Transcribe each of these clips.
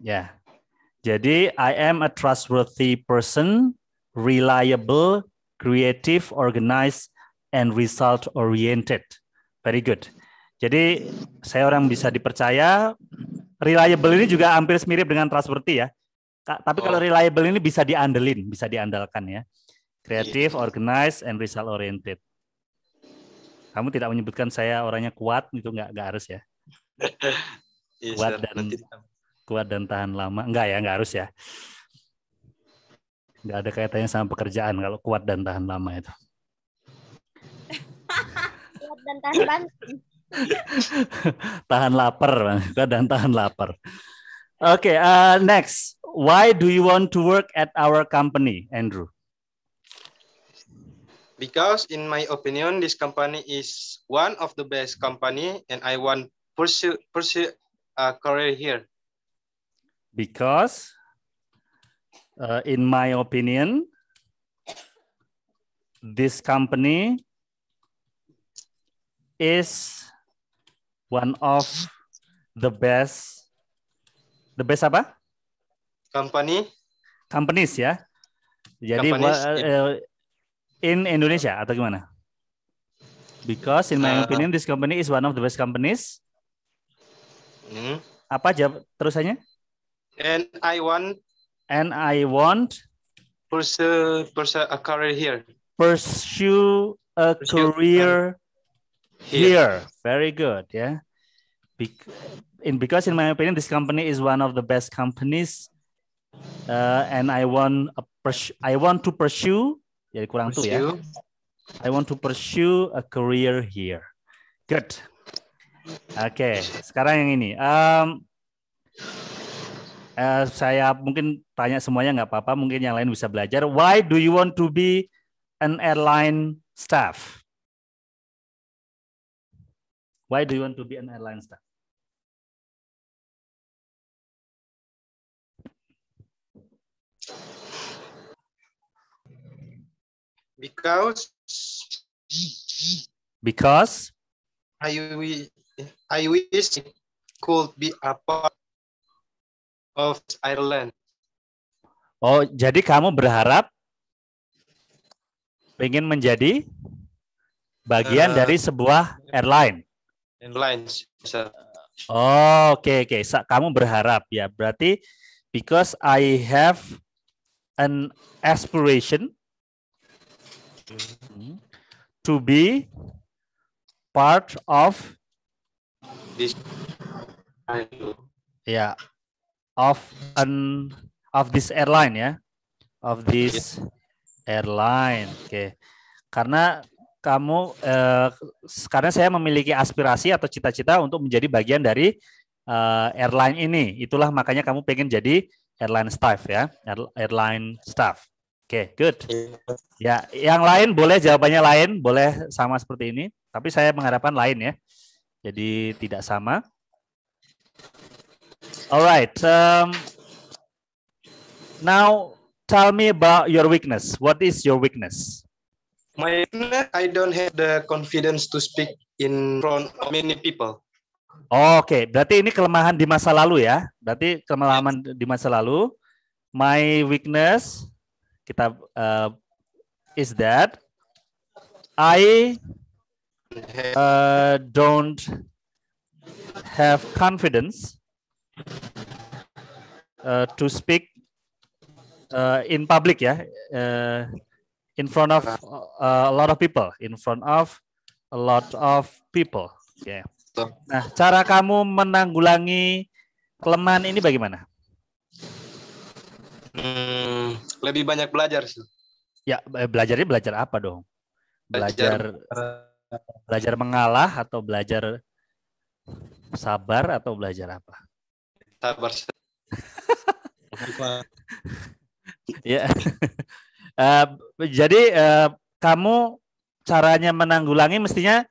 Ya. Jadi I am a trustworthy person, reliable, creative, organized, and result oriented. Very good. Jadi saya orang bisa dipercaya. Reliable ini juga hampir mirip dengan trustworthy ya. Tapi kalau oh. reliable ini bisa diandelin, bisa diandalkan ya. Creative, iya. organized, and result oriented. Kamu tidak menyebutkan saya orangnya kuat itu nggak nggak harus ya. Iya, kuat dan kuat dan tahan lama? Enggak ya, enggak harus ya. Enggak ada kaitannya sama pekerjaan kalau kuat dan tahan lama itu. kuat dan tahan banting. tahan lapar, kuat dan tahan lapar. Oke, okay, uh, next. Why do you want to work at our company, Andrew? Because in my opinion, this company is one of the best company and I want pursue pursue a career here because uh, in my opinion, this company is one of the best. The best apa? Company. Companies ya. Jadi Companies, uh, in Indonesia atau gimana? Because in my uh, opinion eh. this company is one of the best companies. Hmm. Apa jawab terusannya? And I want. And I want. Pursue, pursue a career here. Pursue a pursue career here. here. Very good. Yeah. Be in, because in my opinion, this company is one of the best companies. Uh, and I want a I want to pursue. Jadi ya kurang ya. pursue. tuh ya. I want to pursue a career here. Good. Oke, okay. sekarang yang ini. Um, uh, saya mungkin tanya semuanya nggak apa-apa, mungkin yang lain bisa belajar. Why do you want to be an airline staff? Why do you want to be an airline staff? Because because I wish I wish could be a part of Ireland. Oh, jadi kamu berharap ingin menjadi bagian uh, dari sebuah airline. Airlines. Oh, oke okay, oke. Okay. Kamu berharap ya. Berarti because I have an aspiration to be part of this. Ya, of an of this airline ya. Of this airline. Oke. Okay. Karena kamu eh, karena saya memiliki aspirasi atau cita-cita untuk menjadi bagian dari eh, airline ini. Itulah makanya kamu pengen jadi airline staff ya, airline staff. Oke, okay, good. Iya. Ya, yang lain boleh jawabannya lain, boleh sama seperti ini, tapi saya mengharapkan lain ya. Jadi tidak sama. All right. Um, now tell me about your weakness. What is your weakness? My weakness, I don't have the confidence to speak in front of many people. Oh, Oke, okay. berarti ini kelemahan di masa lalu ya. Berarti kelemahan di masa lalu. My weakness kita uh, is that I uh, don't have confidence uh, to speak uh, in public ya, uh, in front of uh, a lot of people, in front of a lot of people. Yeah. Nah, cara kamu menanggulangi kelemahan ini bagaimana? Hmm, lebih banyak belajar sih. Ya, belajarnya belajar apa dong? Belajar belajar mengalah atau belajar sabar atau belajar apa? sabar ya uh, jadi uh, kamu caranya menanggulangi mestinya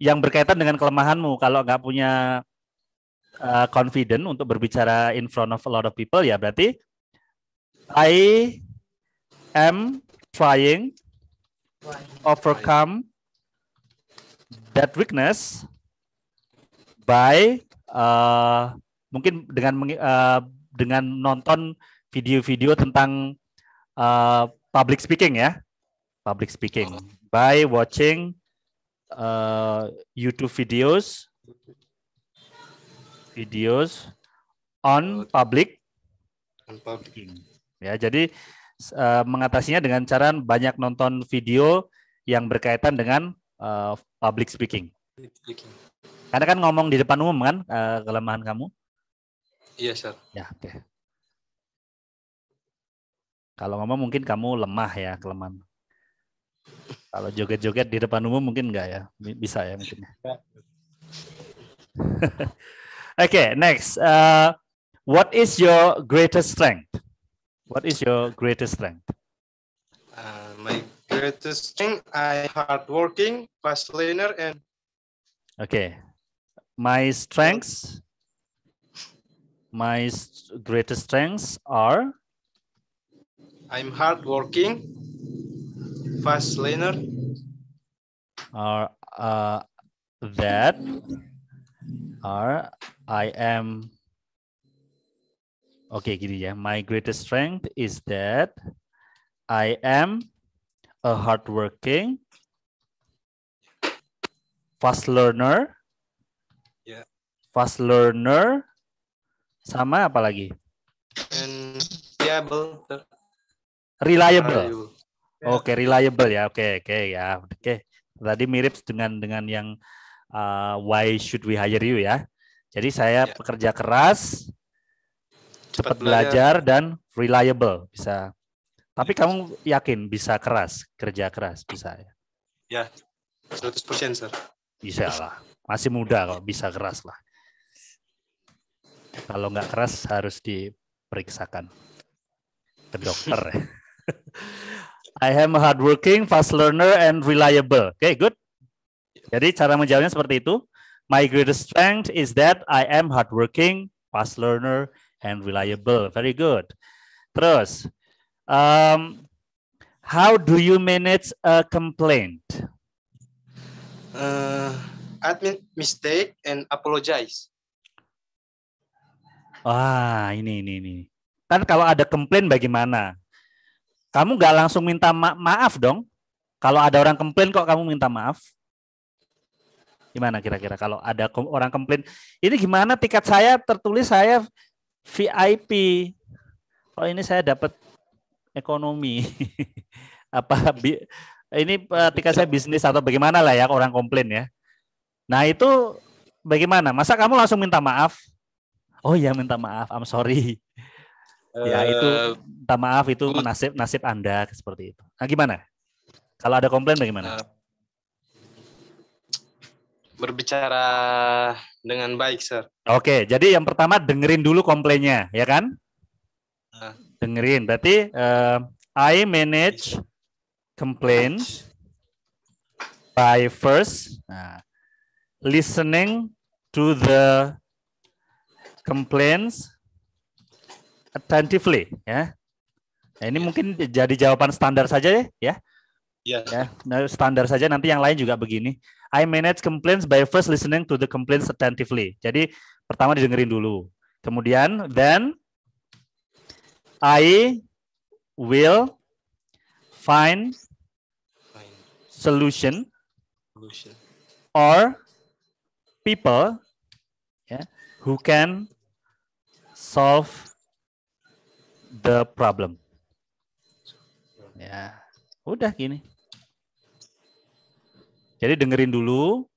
yang berkaitan dengan kelemahanmu kalau nggak punya uh, confident untuk berbicara in front of a lot of people ya berarti I am trying overcome that weakness by uh, mungkin dengan uh, dengan nonton video-video tentang uh, public speaking ya, public speaking oh. by watching uh, YouTube videos videos on oh. public on public ya jadi uh, mengatasinya dengan cara banyak nonton video yang berkaitan dengan uh, public speaking. Public speaking. Karena kan ngomong di depan umum kan uh, kelemahan kamu. Iya, yes, sir. Ya, oke. Okay. Kalau ngomong mungkin kamu lemah ya, kelemahan. Kalau joget-joget di depan umum mungkin enggak ya? Bisa ya mungkin. Ya? Oke, okay, next. Uh, what is your greatest strength? What is your greatest strength? Uh, my greatest strength, I hardworking, fast learner, and. Okay, my strengths My greatest strengths are? I'm hardworking, fast learner. Are uh, that are I am okay gini ya my greatest strength is that I am a hardworking fast learner yeah fast learner Sama apa lagi? reliable. Reliable. Oke, okay, reliable ya. Oke, okay, oke okay, ya. Oke. Okay. Ya. Tadi mirip dengan dengan yang uh, why should we hire you ya. Jadi saya yeah. pekerja keras, cepat belajar. dan reliable bisa. Tapi ya. kamu yakin bisa keras, kerja keras bisa ya? Ya, 100% sir. Bisa lah. Masih muda kalau bisa keras lah. Kalau nggak keras harus diperiksakan ke dokter. I am a hardworking, fast learner, and reliable. Oke, okay, good. Jadi cara menjawabnya seperti itu. My greatest strength is that I am hardworking, fast learner, and reliable. Very good. Terus, um, how do you manage a complaint? Uh, admit mistake and apologize. Wah, ini ini ini. Kan kalau ada komplain bagaimana? Kamu nggak langsung minta ma maaf dong? Kalau ada orang komplain kok kamu minta maaf? Gimana kira-kira kalau ada orang komplain? Ini gimana tiket saya tertulis saya VIP. Kalau oh, ini saya dapat ekonomi. Apa ini eh, tiket saya bisnis atau bagaimana lah ya orang komplain ya. Nah, itu bagaimana? Masa kamu langsung minta maaf? oh ya minta maaf I'm sorry ya eh, itu minta maaf itu nasib nasib anda seperti itu nah gimana kalau ada komplain bagaimana eh, berbicara dengan baik sir oke jadi yang pertama dengerin dulu komplainnya ya kan eh. dengerin berarti uh, I manage complaints by first nah, listening to the complaints attentively ya. Nah, ini ya. mungkin jadi jawaban standar saja ya, ya. ya. Ya, nah, standar saja nanti yang lain juga begini. I manage complaints by first listening to the complaints attentively. Jadi pertama didengerin dulu. Kemudian then I will find solution or people yeah, who can solve the problem. Ya, udah gini. Jadi dengerin dulu,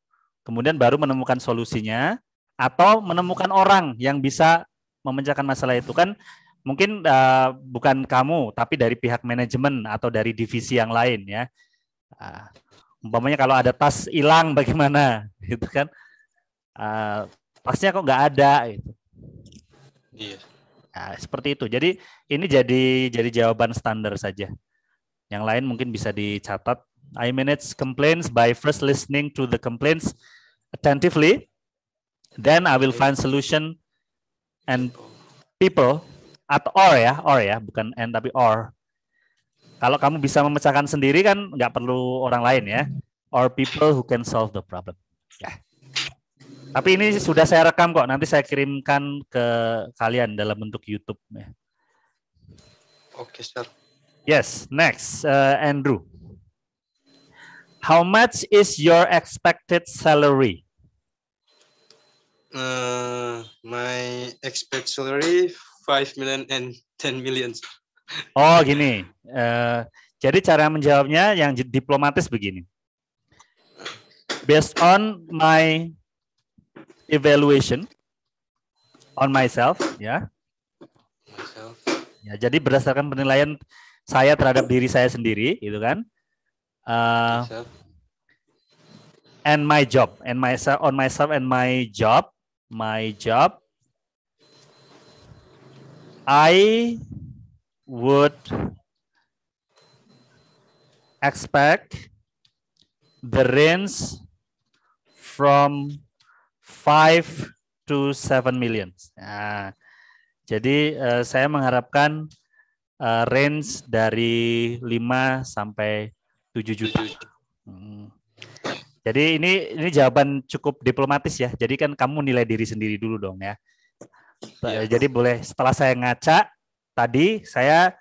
kemudian baru menemukan solusinya atau menemukan orang yang bisa memecahkan masalah itu kan mungkin uh, bukan kamu tapi dari pihak manajemen atau dari divisi yang lain ya. Uh, umpamanya kalau ada tas hilang bagaimana gitu kan? Uh, tasnya kok nggak ada gitu. Iya. Nah, seperti itu. Jadi ini jadi jadi jawaban standar saja. Yang lain mungkin bisa dicatat. I manage complaints by first listening to the complaints attentively, then I will find solution and people at or ya, or ya, bukan and tapi or. Kalau kamu bisa memecahkan sendiri kan nggak perlu orang lain ya. Or people who can solve the problem. Yeah. Tapi ini sudah saya rekam kok. Nanti saya kirimkan ke kalian dalam bentuk YouTube. Ya. Oke, sir. Yes, next, uh, Andrew. How much is your expected salary? Uh, my expected salary 5 million and 10 million. Oh, gini. Uh, jadi cara menjawabnya yang diplomatis begini. Based on my evaluation on myself, ya. Yeah, Ya, jadi berdasarkan penilaian saya terhadap diri saya sendiri, gitu kan? Uh, and my job, and myself on myself and my job, my job. I would expect the range from Five to seven million. Nah, ya. jadi uh, saya mengharapkan uh, range dari 5 sampai 7 juta. Hmm. Jadi ini ini jawaban cukup diplomatis ya. Jadi kan kamu nilai diri sendiri dulu dong ya. ya. Jadi boleh setelah saya ngaca tadi saya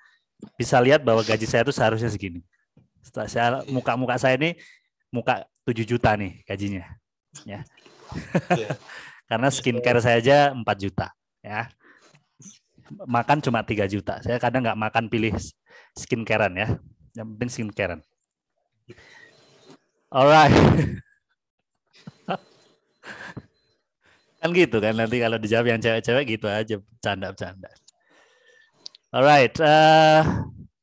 bisa lihat bahwa gaji saya itu seharusnya segini. Setelah saya muka-muka saya ini muka 7 juta nih gajinya. Ya. Iya. Karena skincare saya aja 4 juta ya. Makan cuma 3 juta. Saya kadang nggak makan pilih skincarean ya. Yang penting skincarean. Alright. kan gitu kan nanti kalau dijawab yang cewek-cewek gitu aja canda-canda. Alright, uh,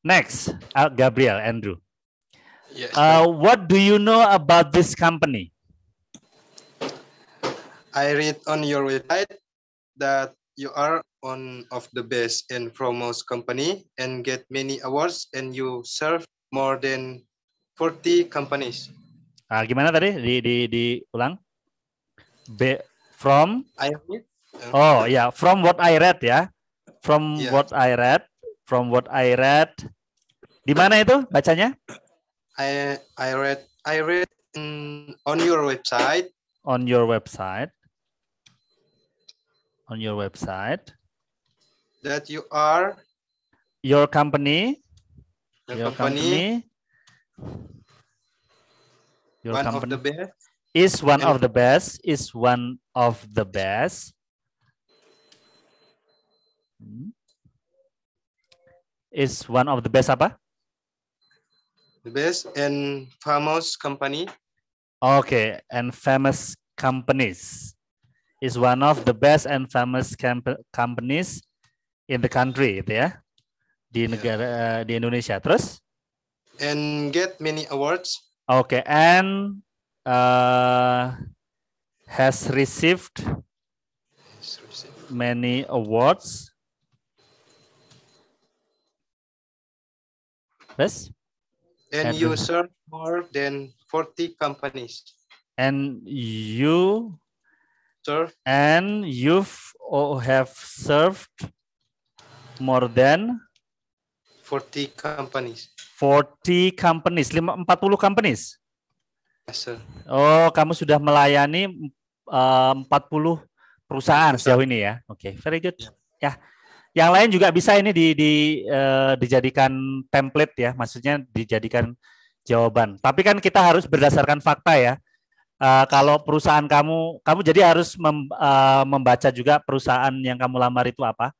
next ah, Gabriel Andrew. uh, what do you know about this company? I read on your website that you are one of the best and foremost company and get many awards and you serve more than 40 companies. Ah, gimana tadi di di ulang? Be, from I read. Uh, oh ya, yeah. from what I read ya. Yeah. From yeah. what I read, from what I read. Di mana itu bacanya? I I read I read in, on your website. On your website. on your website that you are your company your company, company your one company of the best is one and of the best is one of the best hmm. is one of the best apa the best and famous company okay and famous companies is one of the best and famous companies in the country gitu ya di iya. negara yeah. di Indonesia terus and get many awards oke okay. and uh, has received many awards yes and, and you serve more than 40 companies and you served. And oh, have served more than 40 companies. 40 companies, 40 companies. Yes, sir. Oh, kamu sudah melayani uh, 40 perusahaan sejauh ini ya. Oke, okay, very good. Ya. Yeah yang lain juga bisa ini di, di uh, dijadikan template ya, maksudnya dijadikan jawaban. Tapi kan kita harus berdasarkan fakta ya uh, kalau perusahaan kamu, kamu jadi harus mem, uh, membaca juga perusahaan yang kamu lamar itu apa.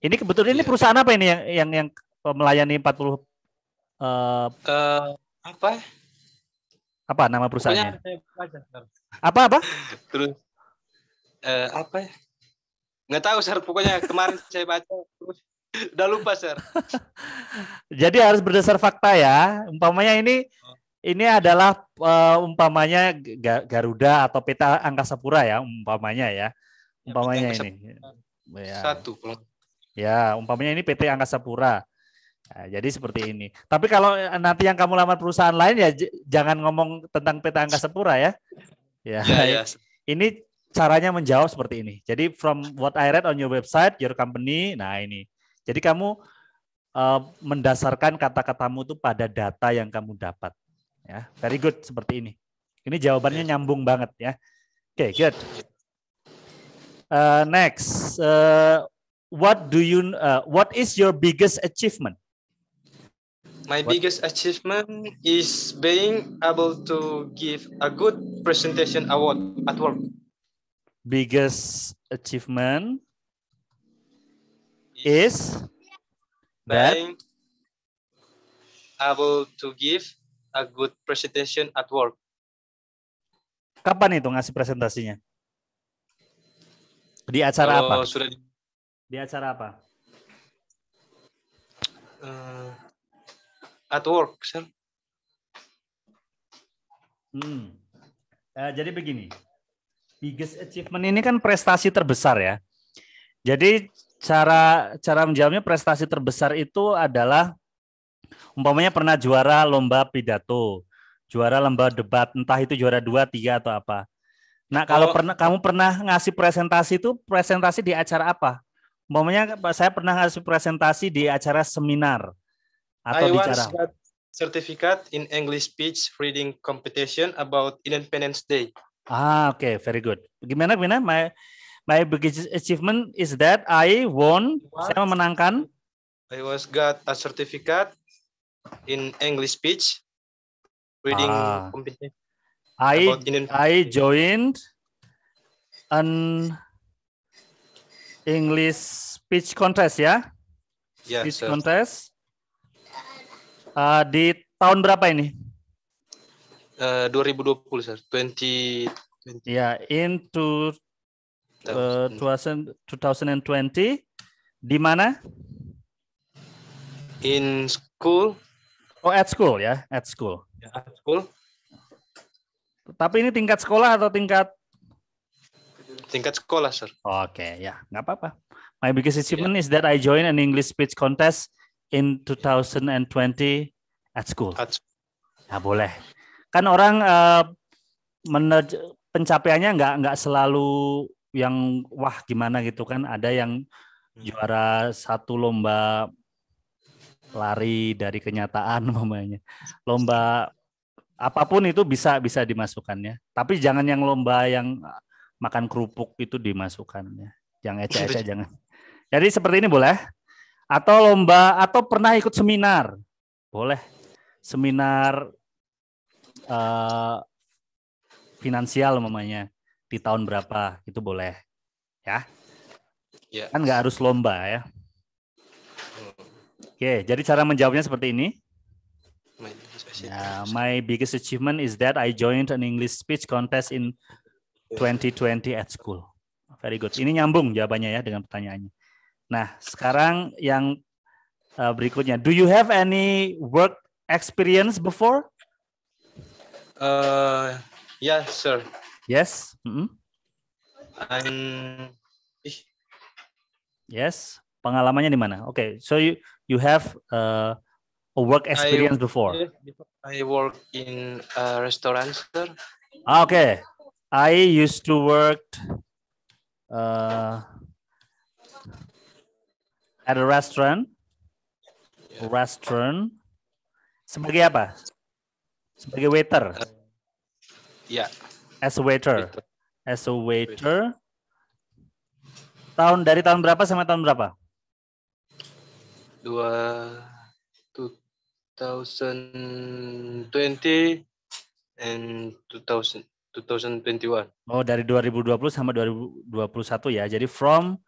Ini kebetulan ini iya. perusahaan apa ini yang yang, yang melayani 40 uh, eh, apa? Apa nama perusahaannya? Apa apa? Terus uh, apa? Ya? Nggak tahu, Sir. Pokoknya kemarin saya baca terus udah lupa, Sir. Jadi harus berdasar fakta ya. Umpamanya ini oh ini adalah uh, umpamanya Garuda atau peta angkasa pura ya umpamanya ya, ya umpamanya ya, ini ya. satu ya umpamanya ini PT angkasa pura nah, jadi seperti ini tapi kalau nanti yang kamu lamar perusahaan lain ya jangan ngomong tentang peta angkasa pura ya ya, ya, ya. ini caranya menjawab seperti ini jadi from what I read on your website your company nah ini jadi kamu uh, mendasarkan kata-katamu itu pada data yang kamu dapat Ya, very good seperti ini. Ini jawabannya nyambung banget ya. Oke, okay, good. Uh, next, uh, what do you uh, what is your biggest achievement? My what? biggest achievement is being able to give a good presentation award at work. Biggest achievement is that able to give a good presentation at work. Kapan itu ngasih presentasinya? Di acara oh, apa? Sudah di... di acara apa? Uh, at work, sir. Hmm. Uh, jadi begini, biggest achievement ini kan prestasi terbesar ya. Jadi cara cara menjawabnya prestasi terbesar itu adalah umpamanya pernah juara lomba pidato, juara lomba debat, entah itu juara dua, tiga atau apa. Nah, kalau oh. pernah kamu pernah ngasih presentasi itu presentasi di acara apa? Umpamanya saya pernah ngasih presentasi di acara seminar atau I di acara certificate in English speech reading competition about Independence Day. Ah, okay, very good. Gimana gimana? My my biggest achievement is that I won. What? Saya memenangkan. I was got a certificate in English speech reading ah. competition. I I joined an English speech contest ya. Yeah, speech sir. contest. Uh, di tahun berapa ini? Eh, uh, 2020 sir. 2020. Ya, Yeah, in to, uh, 2020 di mana? In school Oh, at school ya, at school. Ya, at school. Tapi ini tingkat sekolah atau tingkat tingkat sekolah, sir. Oke, okay, ya, yeah. nggak apa-apa. My biggest ya. achievement yeah. is that I join an English speech contest in 2020 at school. At... Ya boleh. Kan orang uh, pencapaiannya nggak nggak selalu yang wah gimana gitu kan. Ada yang hmm. juara satu lomba lari dari kenyataan namanya Lomba apapun itu bisa bisa dimasukkannya. Tapi jangan yang lomba yang ah, makan kerupuk itu dimasukkannya. Jangan iya, ece-ece jangan. Jadi seperti ini boleh. Atau lomba atau pernah ikut seminar. Boleh. Seminar uh, finansial namanya di tahun berapa itu boleh. Ya. ya. Kan nggak harus lomba ya. Oke, jadi cara menjawabnya seperti ini. Yeah, ya, my biggest achievement is that I joined an English speech contest in 2020 at school. Very good. Ini nyambung jawabannya ya dengan pertanyaannya. Nah, sekarang yang eh, berikutnya. Do you have any work experience before? Uh, yeah, sir. Yes. Mm -hmm. I'm... Yes. Pengalamannya di mana? Oke, okay. so you you have uh, a work experience I, before? I work in a restaurant, sir. Ah, okay. I used to work uh, at a restaurant. Yeah. Restaurant. Sebagai apa? Sebagai waiter. Uh, yeah. As a waiter. waiter. As a waiter. waiter. Tahun dari tahun berapa sampai tahun berapa? dua 2020 and 2000, 2021. Oh, dari 2020 sama 2021 ya. Jadi from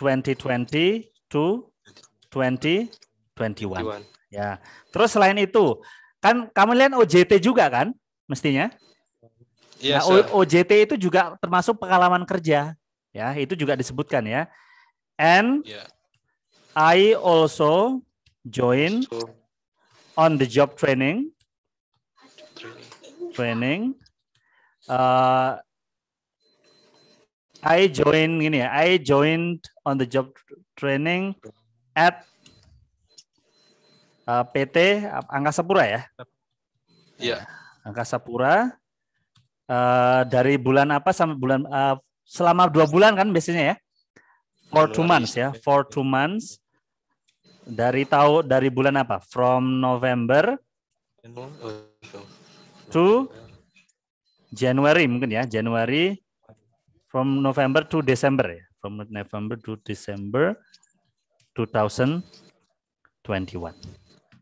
2020 to 2021. 21. Ya. Terus selain itu, kan kamu lihat OJT juga kan mestinya? Yes, nah, OJT itu juga termasuk pengalaman kerja. Ya, itu juga disebutkan ya. And yeah. I also join on the job training. Training. Uh, I join ini ya. I joined on the job training at uh, PT Angkasa Pura ya. Iya. Yeah. Angkasa Pura. Uh, dari bulan apa sampai bulan uh, selama dua bulan kan biasanya ya? For ya, two months ya. For two months. Dari tahu dari bulan apa? From November to January mungkin ya, January from November to December ya, from November to December 2021.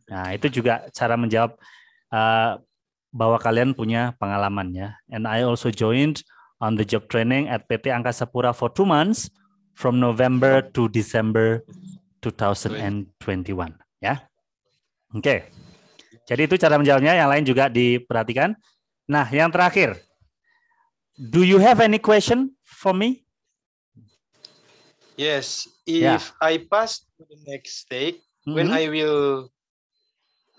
Nah, itu juga cara menjawab uh, bahwa kalian punya pengalaman ya. And I also joined on the job training at PT Angkasa Pura for two months from November to December 2021 ya. Oke. Okay. Jadi itu cara menjawabnya, yang lain juga diperhatikan. Nah, yang terakhir. Do you have any question for me? Yes, if yeah. I pass to the next stage, mm -hmm. when mm-hmm. I will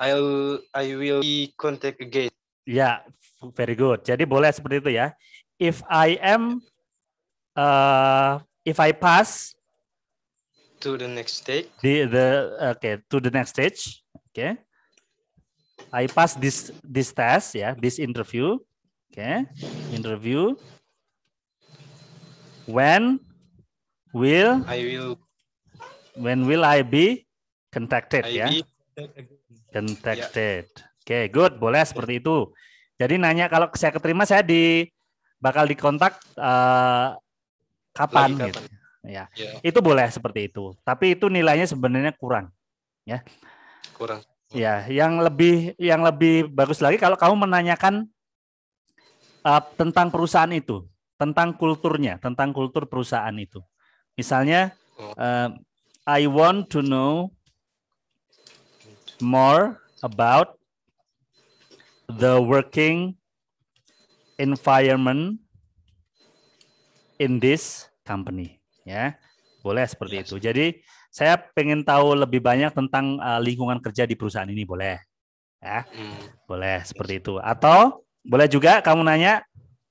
I'll I will contact again. Ya, yeah, very good. Jadi boleh seperti itu ya. If I am uh, if I pass to the next stage. The the okay to the next stage. Okay. I pass this this test ya, yeah, this interview. Okay, interview. When will I will when will I be contacted I ya? Be contacted. Yeah. Oke, okay, good. Boleh seperti itu. Jadi nanya kalau saya keterima saya di bakal dikontak uh, kapan, kapan gitu ya. Yeah. Itu boleh seperti itu. Tapi itu nilainya sebenarnya kurang ya. Kurang. Ya, yang lebih yang lebih bagus lagi kalau kamu menanyakan uh, tentang perusahaan itu, tentang kulturnya, tentang kultur perusahaan itu. Misalnya uh, I want to know more about the working environment in this company ya boleh seperti iya itu. Jadi saya pengen tahu lebih banyak tentang uh, lingkungan kerja di perusahaan ini boleh, ya, hmm. boleh iya seperti itu. Atau boleh juga kamu nanya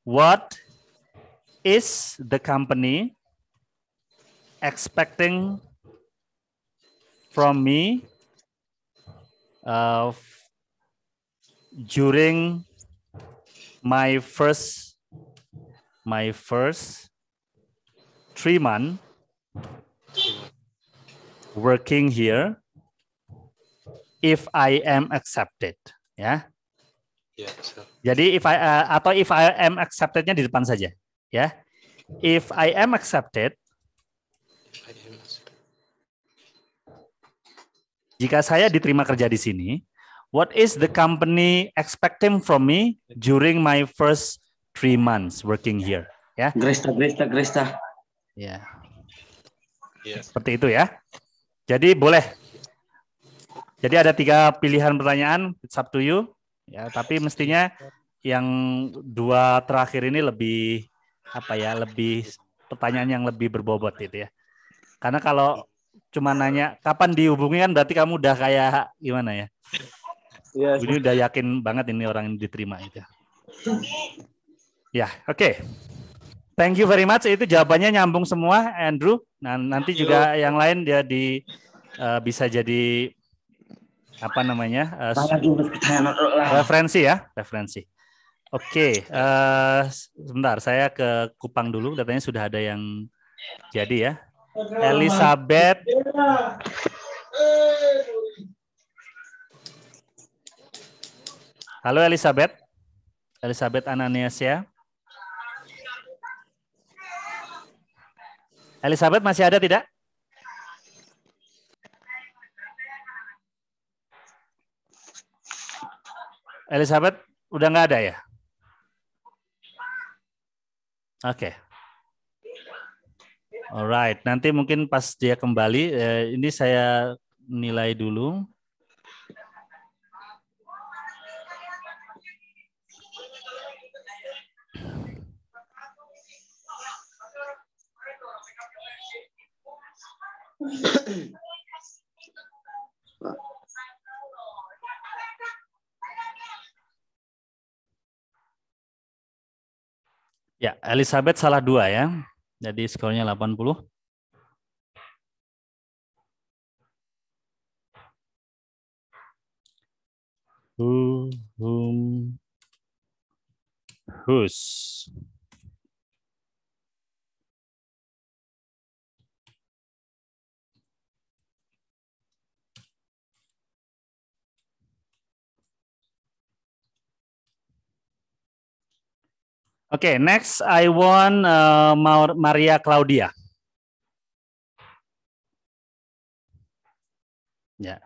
what is the company expecting from me uh, during my first my first three months working here if I am accepted ya. Yeah, so. Jadi if I uh, atau if I am acceptednya di depan saja ya. If I am accepted Jika saya diterima kerja di sini, what is the company expecting from me during my first three months working here? Ya. Gresta, Gresta, Gresta. Ya. Seperti itu ya. Jadi boleh. Jadi ada tiga pilihan pertanyaan, it's up to you. Ya, tapi mestinya yang dua terakhir ini lebih apa ya, lebih pertanyaan yang lebih berbobot itu ya. Karena kalau cuma nanya kapan dihubungi kan berarti kamu udah kayak gimana ya? Yes. Iya. Ini udah yakin banget ini orang yang diterima itu. Ya, oke. Okay. Thank you very much. Itu jawabannya nyambung semua, Andrew. Nah, nanti juga yang lain dia di uh, bisa jadi apa namanya? Uh, referensi ya, referensi. Oke, okay, uh, eh, sebentar saya ke Kupang dulu. Katanya sudah ada yang jadi ya. Elizabeth. Halo Elizabeth. Elizabeth Ananias ya. Elizabeth masih ada tidak? Elizabeth udah nggak ada ya? Oke. Okay. Alright, nanti mungkin pas dia kembali, eh, ini saya nilai dulu. Ya, Elizabeth salah dua ya. Jadi skornya 80. Who, whom, whose. okay, next I want uh, Maria Claudia. Ya.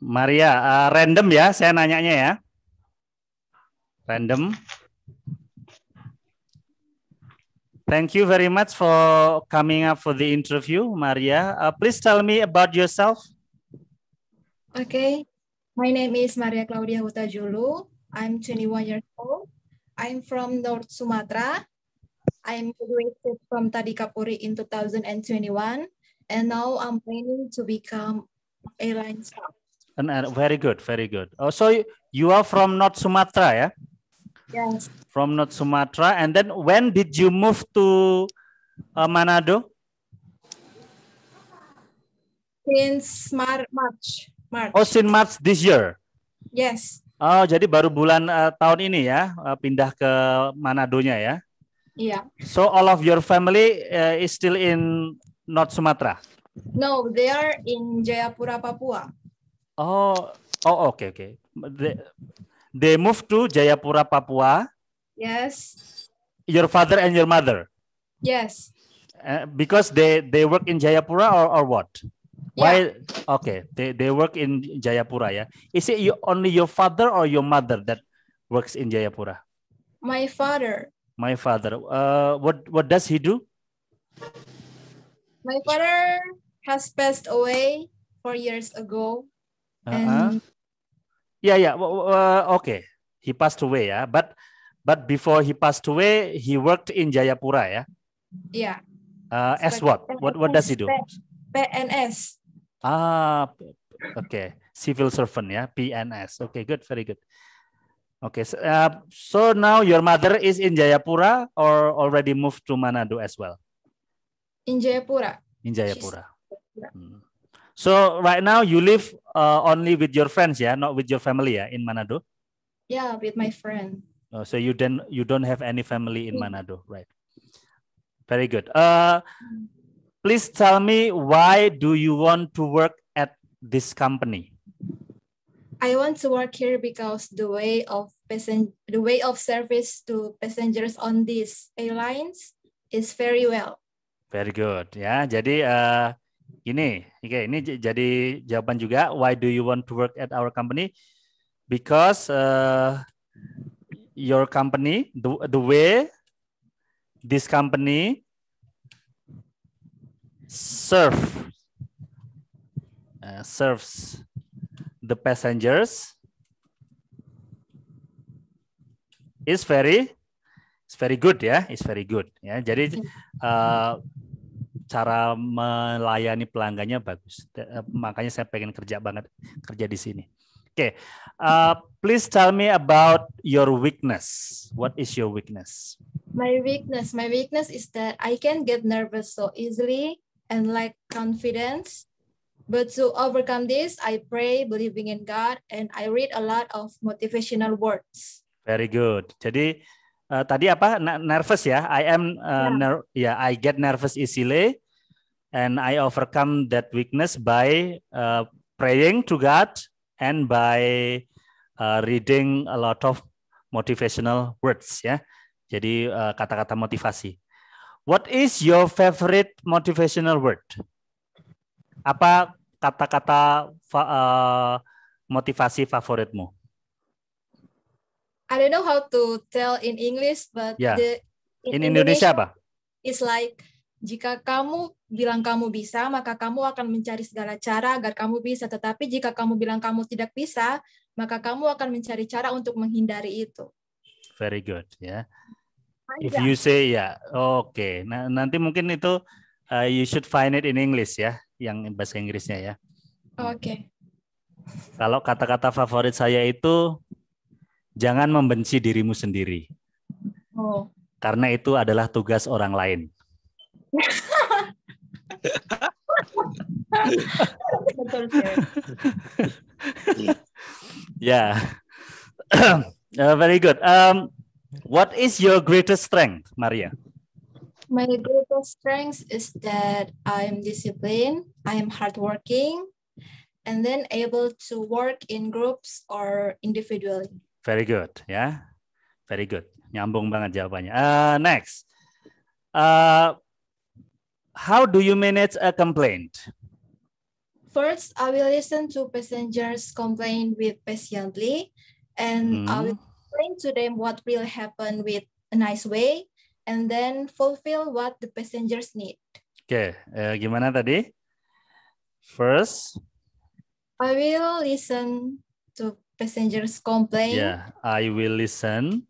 Maria, uh, random ya, saya nanyanya ya. Random. Thank you very much for coming up for the interview, Maria. Uh, please tell me about yourself. Okay, my name is Maria Claudia Huta Julu. I'm 21 years old. I'm from North Sumatra. I'm graduated from Tadikapuri in 2021, and now I'm planning to become airline staff. And uh, very good, very good. Oh, so you are from North Sumatra, yeah? Yes. From North Sumatra, and then when did you move to uh, Manado? Since Mar March. March. Oh, since March this year. Yes. Oh, jadi baru bulan uh, tahun ini ya uh, pindah ke Manadonya ya. Iya. So all of your family uh, is still in North Sumatra. No, they are in Jayapura, Papua. Oh, oh oke okay, oke. Okay. They, they move to Jayapura, Papua. Yes. Your father and your mother. Yes. Uh, because they they work in Jayapura or or what? Why? Yeah. Okay, they they work in Jayapura ya. Is it you, only your father or your mother that works in Jayapura? My father. My father. Uh, what what does he do? My father has passed away four years ago. Uh -huh. yeah, yeah. Uh, okay, he passed away. Yeah, but but before he passed away, he worked in Jayapura. Yeah. Yeah. Uh, as what? What what does he do? PNS. Ah, oke. Okay. Civil servant ya, PNS. Okay, good, very good. Okay, so, uh, so now your mother is in Jayapura or already moved to Manado as well? In Jayapura. In Jayapura. Hmm. So right now you live uh, only with your friends, yeah, not with your family, yeah, in Manado. Yeah, with my friend. Oh, so you don't you don't have any family in mm. Manado, right? Very good. Uh, mm. Please tell me why do you want to work at this company? I want to work here because the way of passenger, the way of service to passengers on these airlines is very well. Very good ya. Jadi uh, ini, okay, ini jadi jawaban juga. Why do you want to work at our company? Because uh, your company, the, the way this company serve uh, serves the passengers is very it's very good ya It's very good ya jadi hmm. uh, cara melayani pelanggannya bagus uh, makanya saya pengen kerja banget kerja di sini oke okay. uh, please tell me about your weakness what is your weakness my weakness my weakness is that I can get nervous so easily and lack confidence. But to overcome this, I pray, believing in God, and I read a lot of motivational words. Very good. Jadi uh, tadi apa? Nervous ya? I am uh, yeah. Ner- yeah, I get nervous easily, and I overcome that weakness by uh, praying to God and by uh, reading a lot of motivational words ya. Jadi kata kata-kata motivasi. What is your favorite motivational word? Apa kata-kata fa uh, motivasi favoritmu? I don't know how to tell in English, but yeah. the, in, in Indonesia, Indonesia apa? It's like jika kamu bilang kamu bisa, maka kamu akan mencari segala cara agar kamu bisa. Tetapi jika kamu bilang kamu tidak bisa, maka kamu akan mencari cara untuk menghindari itu. Very good, ya. Yeah. Iya. If you say ya, yeah. oke. Okay. Nah nanti mungkin itu uh, you should find it in English ya, yang bahasa Inggrisnya ya. Oke. Okay. Kalau kata-kata favorit saya itu jangan membenci dirimu sendiri. Oh. Karena itu adalah tugas orang lain. Betul, ya. Yeah. uh, very good. Um, What is your greatest strength, Maria? My greatest strength is that I'm disciplined, I'm hardworking, and then able to work in groups or individually. Very good, yeah. Very good. Nyambung banget jawabannya. Uh, next. Uh, how do you manage a complaint? First, I will listen to passengers' complaint with patiently, and mm. I hmm. will explain to them what will happen with a nice way and then fulfill what the passengers need. Oke, okay. uh, eh, gimana tadi? First, I will listen to passengers complain. Yeah, I will listen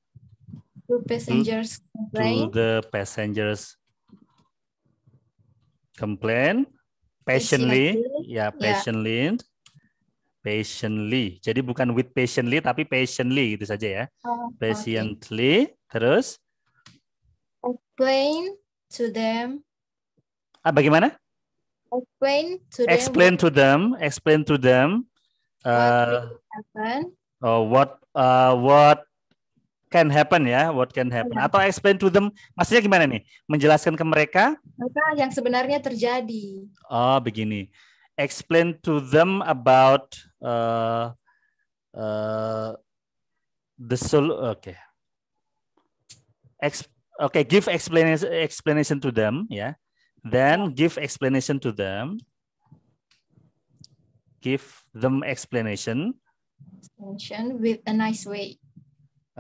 to passengers to, complain. To the passengers complain patiently. patiently. Yeah, patiently. Yeah patiently. Jadi bukan with patiently tapi patiently gitu saja ya. Oh, patiently okay. terus explain to them. Ah bagaimana? Explain to them. Explain to them, explain to them uh, what happen. Oh, what uh, what can happen ya, what can happen. Iya. Atau explain to them, maksudnya gimana nih? Menjelaskan ke mereka? Apa yang sebenarnya terjadi. Oh, begini. Explain to them about uh, uh, the solution. okay Ex okay give explanation explanation to them yeah then give explanation to them give them explanation explanation with a nice way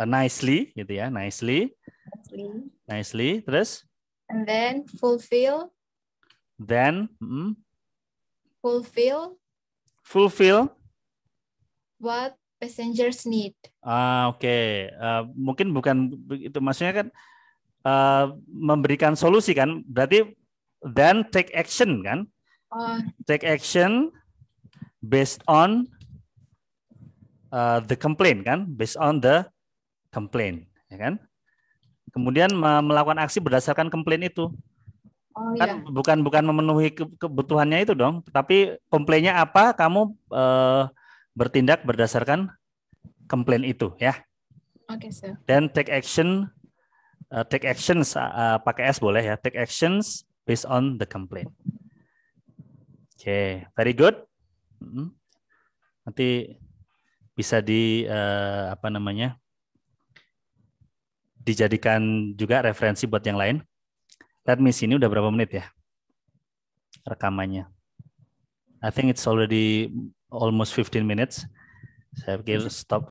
uh, nicely gitu ya nicely nicely, nicely. terus and then fulfill then hmm? fulfill fulfill what passengers need. Ah, oke. Okay. Uh, mungkin bukan itu maksudnya kan uh, memberikan solusi kan? Berarti then take action kan? Uh, take action based on uh, the complaint kan? Based on the complaint, ya kan? Kemudian melakukan aksi berdasarkan komplain itu. Oh, kan iya. bukan bukan memenuhi kebutuhannya itu dong, tapi komplainnya apa? Kamu uh, bertindak berdasarkan komplain itu ya. Oke, okay, Dan take action uh, take actions uh, pakai S boleh ya. Take actions based on the complaint. Oke, okay, very good. Hmm. Nanti bisa di uh, apa namanya? dijadikan juga referensi buat yang lain. Let me see ini udah berapa menit ya rekamannya. I think it's already almost 15 minutes. So I've given stop